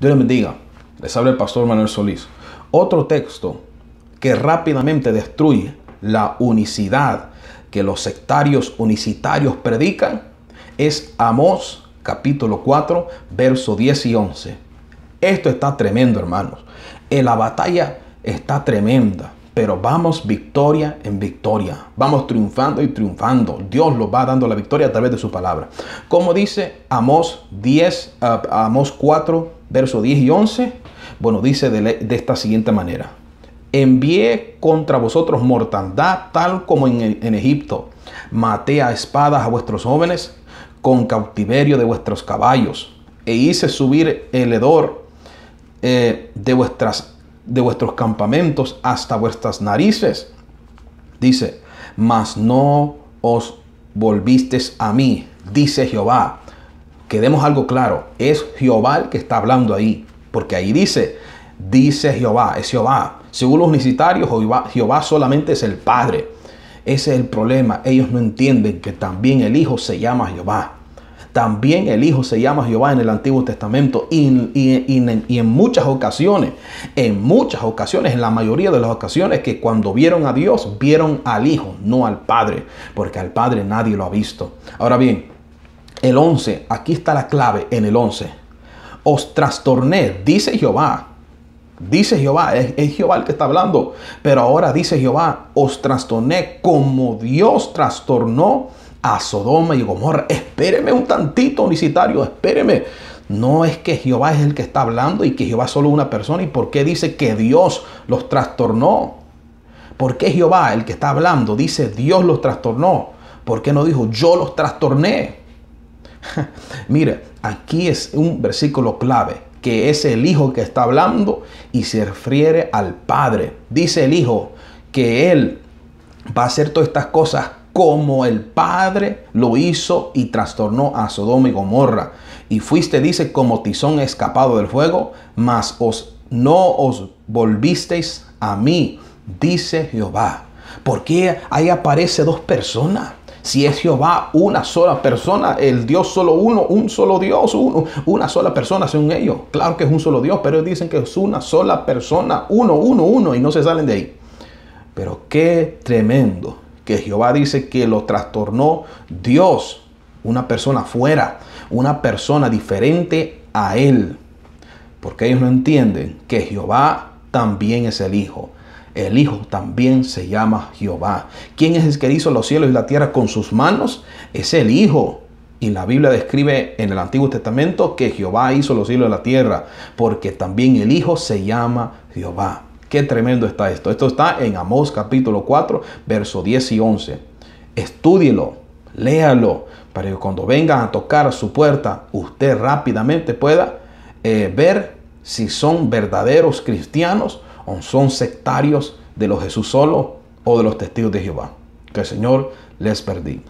Dios les bendiga. Les habla el pastor Manuel Solís. Otro texto que rápidamente destruye la unicidad que los sectarios unicitarios predican es Amós capítulo 4, verso 10 y 11. Esto está tremendo, hermanos. Eh, la batalla está tremenda pero vamos victoria en victoria. Vamos triunfando y triunfando. Dios los va dando la victoria a través de su palabra. Como dice amos 10, 4, verso 10 y 11, bueno, dice de, esta siguiente manera. Envié contra vosotros mortandad tal como en, Egipto. Maté a espadas a vuestros jóvenes con cautiverio de vuestros caballos. E hice subir el hedor eh, de vuestras de vuestros campamentos hasta vuestras narices. Dice, mas no os volvisteis a mí, dice Jehová. Quedemos algo claro, es Jehová el que está hablando ahí, porque ahí dice, dice Jehová, es Jehová. Según los necesitarios, Jehová, Jehová solamente es el Padre. Ese es el problema, ellos no entienden que también el Hijo se llama Jehová. También el Hijo se llama Jehová en el Antiguo Testamento y, y, en muchas ocasiones, en muchas ocasiones, en la mayoría de las ocasiones que cuando vieron a Dios, vieron al Hijo, no al Padre, porque al Padre nadie lo ha visto. Ahora bien, el 11, aquí está la clave en el 11. Os trastorné, dice Jehová. Dice Jehová, es, es, Jehová el que está hablando. Pero ahora dice Jehová, os trastorné como Dios trastornó a Sodoma y Gomorra. Espéreme un tantito, unicitario, espéreme. No es que Jehová es el que está hablando y que Jehová es solo una persona. ¿Y por qué dice que Dios los trastornó? ¿Por qué Jehová, el que está hablando, dice Dios los trastornó? ¿Por qué no dijo yo los trastorné? Mire, aquí es un versículo clave que es el Hijo que está hablando y se refiere al Padre. Dice el Hijo que Él va a hacer todas estas cosas como el Padre lo hizo y trastornó a Sodoma y Gomorra. Y fuiste, dice, como tizón escapado del fuego, mas os, no os volvisteis a mí, dice Jehová. Porque ahí aparece dos personas? Si es Jehová una sola persona, el Dios solo uno, un solo Dios, uno, una sola persona según ellos. Claro que es un solo Dios, pero dicen que es una sola persona, uno, uno, uno, y no se salen de ahí. Pero qué tremendo que Jehová dice que lo trastornó Dios, una persona fuera, una persona diferente a él. Porque ellos no entienden que Jehová también es el Hijo. El Hijo también se llama Jehová. ¿Quién es el que hizo los cielos y la tierra con sus manos? Es el Hijo. Y la Biblia describe en el Antiguo Testamento que Jehová hizo los cielos y la tierra, porque también el Hijo se llama Jehová. Qué tremendo está esto. Esto está en Amós capítulo 4, verso 10 y 11. Estúdielo, léalo, para que cuando vengan a tocar su puerta, usted rápidamente pueda eh, ver si son verdaderos cristianos o son sectarios de los Jesús solo o de los testigos de Jehová. Que el Señor les perdí.